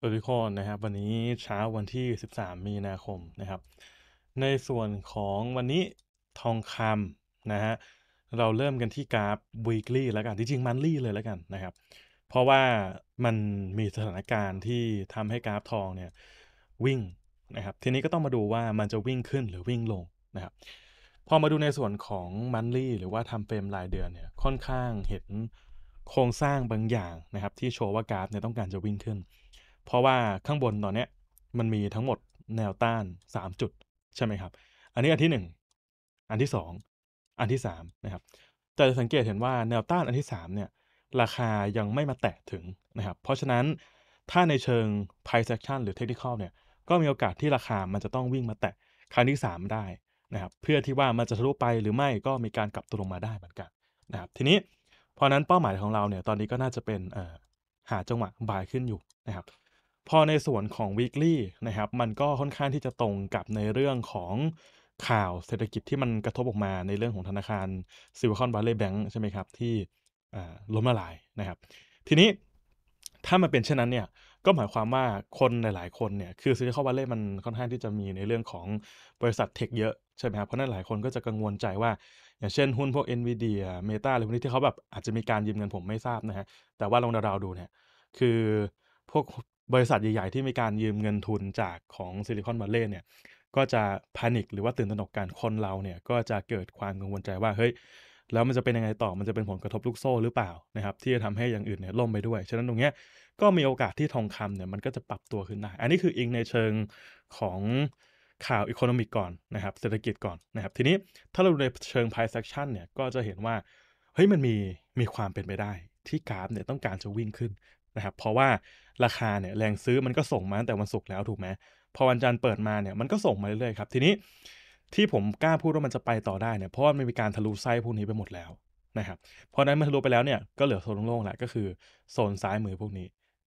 สวัสดีคุกคนนะครับวันนี้เช้าวันที่ 13 มีนาคมนะครับ ในส่วนของวันนี้ทองคำนะฮะเราเริ่มกันที่กราฟ weekly แล้วกันจริงๆ monthly เลยแล้วกันนะครับเพราะว่ามันมีสถานการณ์ที่ทำให้กราฟทองเนี่ยวิ่งนะครับ ทีนี้ก็ต้องมาดูว่ามันจะวิ่งขึ้นหรือวิ่งลงนะครับ พอมาดูในส่วนของ monthly หรือว่าทำเฟรมรายเดือนเนี่ยค่อนข้างเห็นโครงสร้างบางอย่างนะครับ ที่โชว์ว่ากราฟเนี่ยต้องการจะวิ่งขึ้นเพราะว่าข้างบนตอนนี้มันมีทั้งหมดแนวต้าน 3 จุดใช่ไหมครับ อันนี้อันที่ 1 อันที่ 2 อันที่3นะครับ แต่จะสังเกตเห็นว่าแนวต้านอันที่3เนี่ยราคายังไม่มาแตะถึงนะครับ เพราะฉะนั้นถ้าในเชิง price action หรือ technical เนี่ย ก็มีโอกาสที่ราคามันจะต้องวิ่งมาแตะครั้งที่3ได้นะครับเพื่อที่ว่ามันจะทะลุไปหรือไม่ก็มีการกลับตัวลงมาได้เหมือนกันนะครับ ทีนี้เพราะนั้นเป้าหมายของเราเนี่ย ตอนนี้ก็น่าจะเป็นหาจังหวะบายขึ้นอยู่นะครับพอในส่วนของ weekly นะครับมันก็ค่อนข้างที่จะตรงกับในเรื่องของข่าวเศรษฐกิจที่มันกระทบออกมาในเรื่องของธนาคารซิลิคอนวัลเลย์แบงค์ใช่ไหมครับ ที่ล้มละลายนะครับทีนี้ถ้ามันเป็นเช่นนั้นเนี่ยก็หมายความว่าคนหลายๆคนเนี่ยคือซิลิคอนวัลเลย์มันค่อนข้างที่จะมีในเรื่องของบริษัทเทคเยอะ ใช่ไหมครับ เพราะนั้นหลายคนก็จะกังวลใจว่า อย่างเช่นหุ้นพวก n v i d i a Meta อะไรพวกนี้ที่เขาแบบอาจจะมีการยืมเงินผมไม่ทราบนะฮะแต่ว่าลองเดาๆดูเนี่ยคือพวกบริษัทใหญ่ ๆ ที่มีการยืมเงินทุนจากของซิลิคอนวัลเลย์เนี่ยก็จะพานิคหรือว่าตื่นตระหนกการคนเราเนี่ยก็จะเกิดความกังวลใจว่าเฮ้ยแล้วมันจะเป็นยังไงต่อมันจะเป็นผลกระทบลูกโซ่หรือเปล่านะครับที่จะทำให้อย่างอื่นเนี่ยล่มไปด้วย ฉะนั้นตรงเนี้ยก็มีโอกาสที่ทองคำเนี่ยมันก็จะปรับตัวขึ้นได้อันนี้คืออิงในเชิงของข่าวอีโคโนมิกก่อนนะครับเศรษฐกิจก่อนนะครับทีนี้ถ้าเราดูในเชิงไพ i เซ็กชั o เนี่ยก็จะเห็นว่าเฮ้ยมันมีมีความเป็นไปได้ที่กราฟเนี่ยต้องการจะวิ่งขึ้นนะครับเพราะว่าราคาเนี่ยแรงซื้อมันก็ส่งมาตั้งแต่วันศุกร์แล้วถูกไหมพอวันจันทร์เปิดมาเนี่ยมันก็ส่งมาเรื่อยๆครับ ทีนี้ ที่ผมกล้าพูดว่ามันจะไปต่อได้เนี่ยเพราะว่ามันมีการทะลุไส้พวกนี้ไปหมดแล้วนะครับเพราะนั้นมันทะลุไปแล้วเนี่ยก็เหลือโซนโล่งๆแหละก็คือโซนซ้ายมือพวกนี้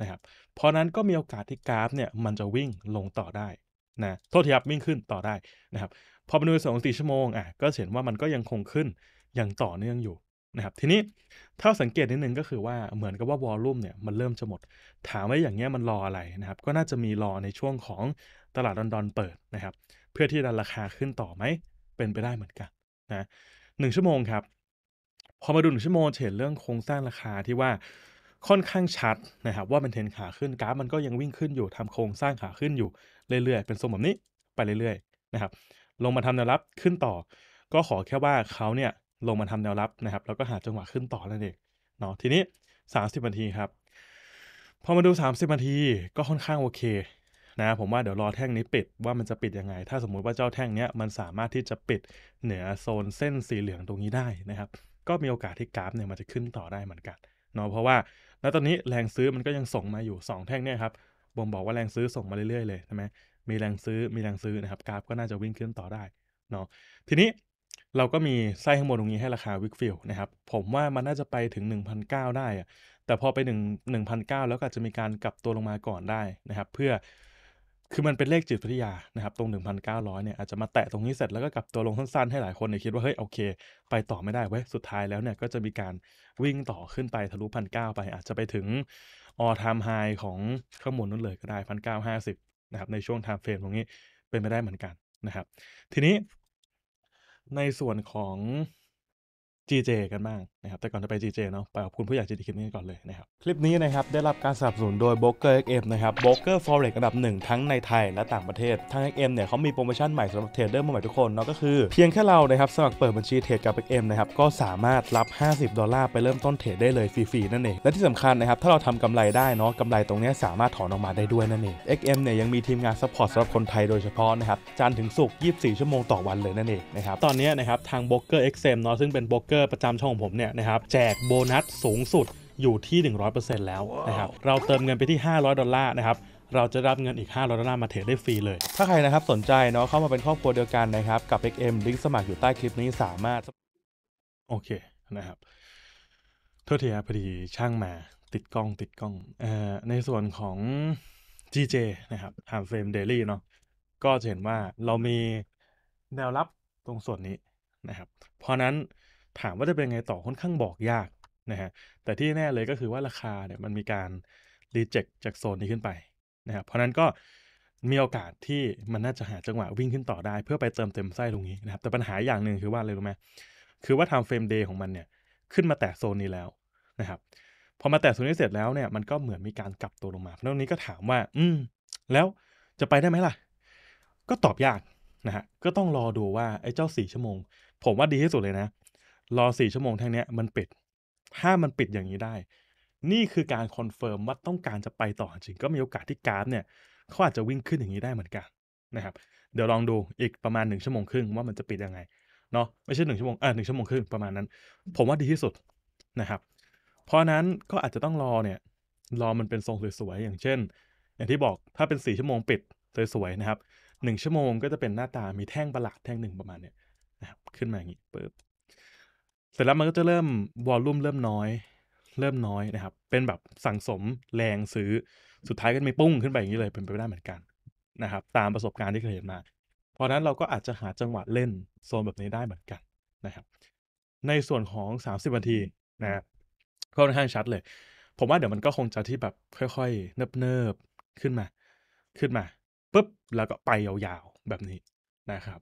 นะครับเพราะนั้นก็มีโอกาสที่กราฟเนี่ยมันจะวิ่งลงต่อได้นะโทษทีครับวิ่งขึ้นต่อได้นะครับ พอมาดูสองสี่ชั่วโมงอ่ะก็เห็นว่ามันก็ยังคงขึ้นอย่างต่อเนื่องอยู่นะครับทีนี้ถ้าสังเกตนิดนึงก็คือว่าเหมือนกับว่าวอลลุ่มเนี่ย มันเริ่มจะหมด ถามว่าอย่างเงี้ยมันรออะไรนะครับ ก็น่าจะมีรอในช่วงของตลาดลอนดอนเปิดนะครับ เพื่อที่ดันราคาขึ้นต่อไหมเป็นไปได้เหมือนกันนะหนึ่งชั่วโมงครับ พอมาดูหนึ่งชั่วโมงเห็นเรื่องโครงสร้างราคาที่ว่าค่อนข้างชัดนะครับว่าเป็นเทนขาขึ้นกราฟมันก็ยังวิ่งขึ้นอยู่ทำโครงสร้างขาขึ้นอยู่เรื่อยๆ เป็นทรงแบบนี้ไปเรื่อยๆนะครับ ลงมาทำแนวรับขึ้นต่อ ก็ขอแค่ว่าเขาเนี่ยลงมาทำแนวรับนะครับ แล้วก็หาจังหวะขึ้นต่อนั่นเองเนาะทีนี้ 30นาทีครับ พอมาดู 30นาที ก็ค่อนข้างโอเคนะผมว่าเดี๋ยวรอแท่งนี้ปิดว่ามันจะปิดยังไง ถ้าสมมุติว่าเจ้าแท่งเนี้ยมันสามารถที่จะปิดเหนือโซนเส้นสีเหลืองตรงนี้ได้นะครับ ก็มีโอกาสที่กราฟเนี่ยมันจะขึ้นต่อได้เหมือนกันเนาะเพราะว่าณตอนนี้แรงซื้อมันก็ยังส่งมาอยู่ 2 แท่งเนี่ยครับบ่งบอกว่าแรงซื้อส่งมาเรื่อยๆเลยใช่ไหมมีแรงซื้อมีแรงซื้อนะครับ กราฟก็น่าจะวิ่งขึ้นต่อได้เนาะทีนี้เราก็มีไส้ข้างบนตรงนี้ให้ราคาวิกฟิลนะครับ ผมว่ามันน่าจะไปถึง 1,900ได้อะแต่พอไป1 1,900แล้วก็จะมีการกลับตัวลงมาก่อนได้นะครับ เพื่อคือมันเป็นเลขจิตวิทยานะครับตรง 1,900เนี่ยอาจจะมาแตะตรงนี้เสร็จแล้วก็กลับตัวลงสั้นๆให้หลายคนเนี่ยคิดว่าเฮ้ยโอเคไปต่อไม่ได้เว้ยสุดท้ายแล้วเนี่ยก็จะมีการวิ่งต่อขึ้นไปทะลุพันเไป อาจจะไปถึงออทามไฮของข้างบนนั้นเลยก็ได้พันเก้าห้าสิบนะครับในช่วงไทม์เฟรมตรงนี้เป็นไปได้เหมือนกันนะครับ ทีนี้ในส่วนของ GJ กันบ้างนะครับ แต่ก่อนจะไป GJ เนาะไปขอบคุณผู้ใหญ่ GJ คลิปนี้ก่อนเลยนะครับ คลิปนี้นะครับ ได้รับการสนับสนุนโดย b r o k e r XM นะครับ b r o k e r Forex อันดับหนึ่ง ทั้งในไทยและต่างประเทศ ทาง XM เนี่ยเขามีโปรโมชั่นใหม่สำหรับเทรดเดอร์มือใหม่ทุกคน เนาะก็คือ เพียงแค่เรานะครับ สมัครเปิดบัญชีเทรดกับ XM นะครับก็สามารถรับ 50 ดอลลาร์ไปเริ่มต้นเทรดได้เลยฟรีๆ นั่นเองและที่สำคัญนะครับถ้าเราทำกำไรได้เนาะกำไรตรงนี้สามารถถอนออกมาได้ด้วยนั่นเอง XM เนี่ยยังมีทีมงานซัพพอร์ตสำหรับคนไทยโดยเฉพาะนะครับจันทร์ถึงศุกร์24 ชั่วโมงต่อวันเลยนั่นเองนะครับตอนนี้นะครับทาง b r o k e r XM เนาะซึ่งเป็น b r o k e r ร์ประจำช่องของผมเนี่ยนะครับ แจกโบนัสสูงสุดอยู่ที่ 100%แล้วนะครับ เราเติมเงินไปที่ 500ดอลลาร์นะครับ เราจะรับเงินอีก 500ดอลลาร์มาเทรดได้ฟรีเลย ถ้าใครนะครับสนใจเนาะเข้ามาเป็นครอบครัวเดียวกันนะครับ กับ XM ลิงก์สมัครอยู่ใต้คลิปนี้สามารถโอเคนะครับโทษทีครพอดีช่างมา ติดกล้องติดกล้องเอ่อในส่วนของ GJ นะครับทำเฟรมเดลี่เนาะก็จะเห็นว่าเรามีแนวรับตรงส่วนนี้นะครับ เพราะนั้นถามว่าจะเป็นไงต่อค่อนข้างบอกยากนะฮะ แต่ที่แน่เลยก็คือว่าราคาเนี่ยมันมีการรีเจ็คจากโซนนี้ขึ้นไปนะครับเพราะนั้นก็มีโอกาสที่มันน่าจะหาจังหวะวิ่งขึ้นต่อได้เพื่อไปเติมเต็มไส้ตรงนี้นะครับ แต่ปัญหาอย่างหนึ่งคือว่าอะไรรู้ไหมคือว่าทำเฟรมเดย์ของมันเนี่ย ขึ้นมาแตะโซนนี้แล้วนะครับ พอมาแตะโซนนี้เสร็จแล้วเนี่ยมันก็เหมือนมีการกลับตัวลงมา เพราะตรงนี้ก็ถามว่า อืม แล้วจะไปได้ไหมล่ะ ก็ตอบยากนะฮะ ก็ต้องรอดูว่าไอ้เจ้าสี่ชั่วโมง ผมว่าดีที่สุดเลยนะรอสี่ชั่วโมงทั้งเนี้ยมันปิด ถ้ามันปิดอย่างนี้ได้ นี่คือการคอนเฟิร์มว่าต้องการจะไปต่อจริง ก็มีโอกาสที่กราฟเนี่ยเขาอาจจะวิ่งขึ้นอย่างนี้ได้เหมือนกันนะครับ เดี๋ยวลองดูอีกประมาณ 1 ชั่วโมงครึ่งว่ามันจะปิดยังไงเนาะ ไม่ใช่หนึ่งชั่วโมงเออหนึ่งชั่วโมงครึ่งประมาณนั้น ผมว่าดีที่สุดนะครับ เพราะนั้นก็อาจจะต้องรอเนี่ยรอมันเป็นทรงสวยๆอย่างเช่นอย่างที่บอกถ้าเป็นสี่ชั่วโมงปิดสวยๆนะครับหนึ่งชั่วโมงก็จะเป็นหน้าตามีแท่งประหลาดแท่งหนึ่งประมาณเนี่ยนะครับขึ้นมาอย่างนี้ปึ๊บเสร็จแล้วมันก็จะเริ่มวอลลุ่มเริ่มน้อย เริ่มน้อยนะครับ เป็นแบบสั่งสมแรงซื้อสุดท้ายก็มีปุ้งขึ้นไปอย่างนี้เลย เป็นไปได้เหมือนกันนะครับ ตามประสบการณ์ที่เคยเห็นมาเพราะนั้นเราก็อาจจะหาจังหวะเล่นโซนแบบนี้ได้เหมือนกันนะครับ ในส่วนของ 30นาทีนะก็ค่อนข้างชัดเลย ผมว่าเดี๋ยวมันก็คงจะที่แบบค่อยๆ เนิบๆ ขึ้นมา ขึ้นมาปุ๊บ แล้วก็ไปยาวๆแบบนี้นะครับ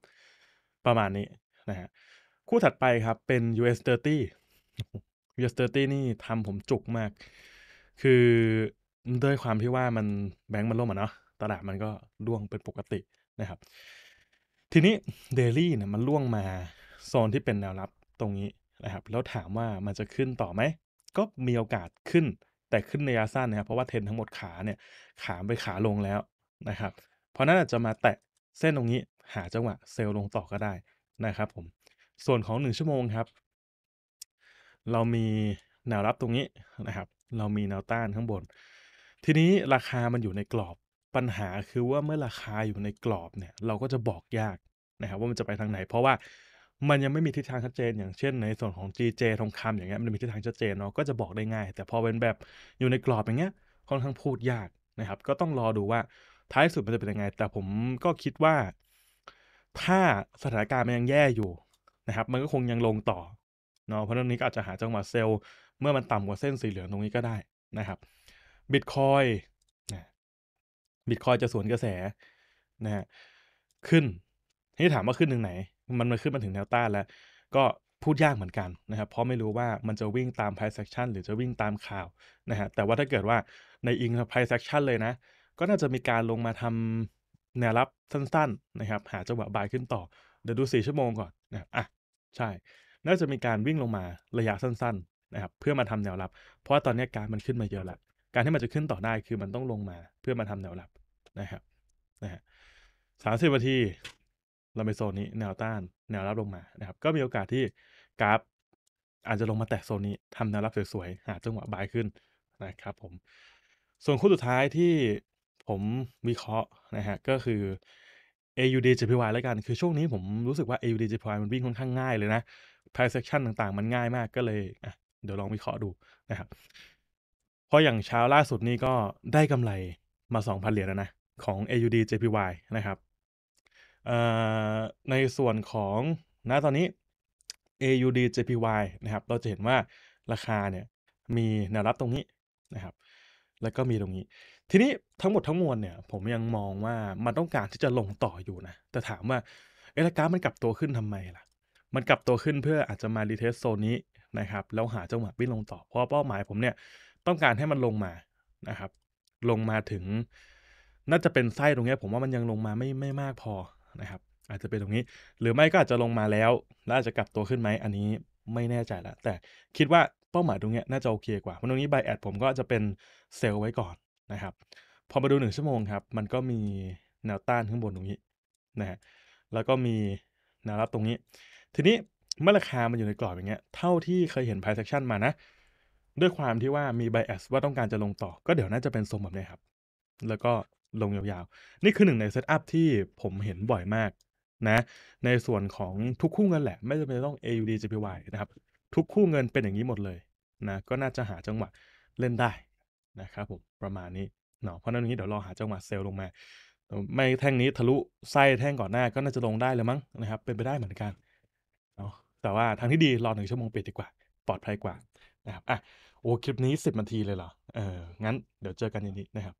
ประมาณนี้นะฮะคู่ถัดไปครับ เป็น US 30 US 30นี่ทำผมจุกมาก คือ ด้วยความที่ว่ามันแบงก์มันล่มอ่ะเนาะตลาดมันก็ร่วงเป็นปกตินะครับ ทีนี้เดลี่เนี่ยมันล่วงมาโซนที่เป็นแนวรับตรงนี้นะครับแล้วถามว่ามันจะขึ้นต่อไหม ก็มีโอกาสขึ้นแต่ขึ้นในระยะสั้นนะครับ เพราะว่าเทนทั้งหมดขาเนี่ย ขาไปขาลงแล้วนะครับเพราะนั้นอาจจะมาแตะเส้นตรงนี้ หาจังหวะเซลล์ลงต่อก็ได้นะครับ ผมส่วนของ 1 ชั่วโมงครับ เรามีแนวรับตรงนี้นะครับ เรามีแนวต้านข้างบน ทีนี้ราคามันอยู่ในกรอบ ปัญหาคือว่าเมื่อราคาอยู่ในกรอบเนี่ย เราก็จะบอกยากนะครับ ว่ามันจะไปทางไหน เพราะว่ามันยังไม่มีทิศทางชัดเจน อย่างเช่น ในส่วนของ GJ ทองคำอย่างเงี้ยมันมีทิศทางชัดเจนเนาะ ก็จะบอกได้ง่าย แต่พอเป็นแบบอยู่ในกรอบอย่างเงี้ย ค่อนข้างพูดยากนะครับ ก็ต้องรอดูว่าท้ายสุดมันจะเป็นยังไง แต่ผมก็คิดว่าถ้าสถานการณ์มันยังแย่อยู่นะครับมันก็คงยังลงต่อเนาะเพราะตรงนี้ก็อาจจะหาจังหวะเซลล์เมื่อมันต่ำกว่าเส้นสีเหลืองตรงนี้ก็ได้นะครับบิตคอยบิตคอยจะสวนกระแสนะฮะขึ้นที่ถามว่าขึ้นถึงไหน มันมาขึ้นมาถึงแนวต้านแล้ว ก็พูดยากเหมือนกันนะครับเพราะไม่รู้ว่ามันจะวิ่งตามไพ่เ e ็ c t i o n หรือจะวิ่งตามข่าวนะฮะแต่ว่าถ้าเกิดว่าในอิงไพ่เ e ็ c t i o n เลยนะ ก็น่าจะมีการลงมาทำแนวรับสั้น ๆ นะครับ หาจังหวะบายขึ้นต่อเดี๋ยวดู4ชั่วโมงก่อนนะอ่ะใช่ น่าจะมีการวิ่งลงมาระยะสั้น ๆ นะครับ เพื่อมาทำแนวรับ เพราะว่าตอนนี้การมันขึ้นมาเยอะละการที่มันจะขึ้นต่อได้คือมันต้องลงมา เพื่อมาทำแนวรับนะครับนะฮะสามสิบนาทีเราไปโซนนี้แนวต้าน แนวรับลงมานะครับ ก็มีโอกาสที่กราฟอาจจะลงมาแตะโซนนี้ทำแนวรับสวยๆหาจังหวะบายขึ้นนะครับ ผม ส่วนคู่สุดท้ายที่ผมวิเคราะห์นะฮะ ก็คือ AUDJPY แล้วกัน คือช่วงนี้ผมรู้สึกว่า AUDJPY มันวิ่งค่อนข้างง่ายเลยนะ p r i c e a c t i o n ต่าง ๆ มันง่ายมากก็เลย เดี๋ยวลองวิเคราะห์ดูนะครับ เพราะอย่างเช้าล่าสุดนี้ก็ได้กำไรมา 2,000 เหรียญแล้วนะ ของ AUDJPY นะครับ ในส่วนของนะตอนนี้ AUDJPY นะครับ เราจะเห็นว่าราคาเนี่ยมีแนวรับตรงนี้นะครับ แล้วก็มีตรงนี้ทีนี้ทั้งหมดทั้งมวลเนี่ย ผมยังมองว่ามันต้องการที่จะลงต่ออยู่นะ แต่ถามว่าเอลกาฟมันกลับตัวขึ้นทำไมล่ะ มันกลับตัวขึ้นเพื่ออาจจะมารีเทสโซนนี้นะครับแล้วหาจังหวะวิ่งลงต่อ เพราะเป้าหมายผมเนี่ยต้องการให้มันลงมานะครับ ลงมาถึงน่าจะเป็นไส้ตรงนี้ผมว่ามันยังลงมาไม่ไม่มากพอนะครับ อาจจะเป็นตรงนี้ หรือไม่ก็อาจจะลงมาแล้ว แล้วอาจจะกลับตัวขึ้นไหมอันนี้ไม่แน่ใจละแต่คิดว่าเป้าหมายตรงนี้น่าจะโอเคกว่าเพราะตรงนี้ใบแอดผมก็จะเป็นเซลล์ไว้ก่อนนะครับพอมาดู1ชั่วโมงครับ มันก็มีแนวต้านข้างบนตรงนี้นะฮะแล้วก็มีแนวรับตรงนี้ ทีนี้เมื่อราคามันอยู่ในกรอบอย่างเงี้ยเท่าที่เคยเห็น price action มานะ ด้วยความที่ว่ามี bias ว่าต้องการจะลงต่อ ก็เดี๋ยวน่าจะเป็นทรงแบบนี้ครับ แล้วก็ลงยาวๆ นี่คือหนึ่งในเซตอัพที่ผมเห็นบ่อยมากนะในส่วนของทุกคู่เงินแหละไม่จำเป็นต้อง AUD JPY นะครับทุกคู่เงินเป็นอย่างนี้หมดเลยนะก็น่าจะหาจังหวะเล่นได้นะครับผมประมาณนี้เนาะเพราะนั้นนี้เดี๋ยวรอหาจังหวะเซลล์ลงมา ไม่แท่งนี้ทะลุไส้แท่งก่อนหน้าก็น่าจะลงได้เลยมั้งนะครับเป็นไปได้เหมือนกันเนาะแต่ว่าทางที่ดีรอหนึ่งชั่วโมงปิดดีกว่า ปลอดภัยกว่านะครับ อ่ะ โอ้คลิปนี้สิบนาทีเลยเหรอเอองั้นเดี๋ยวเจอกันอย่างนี้นะครับ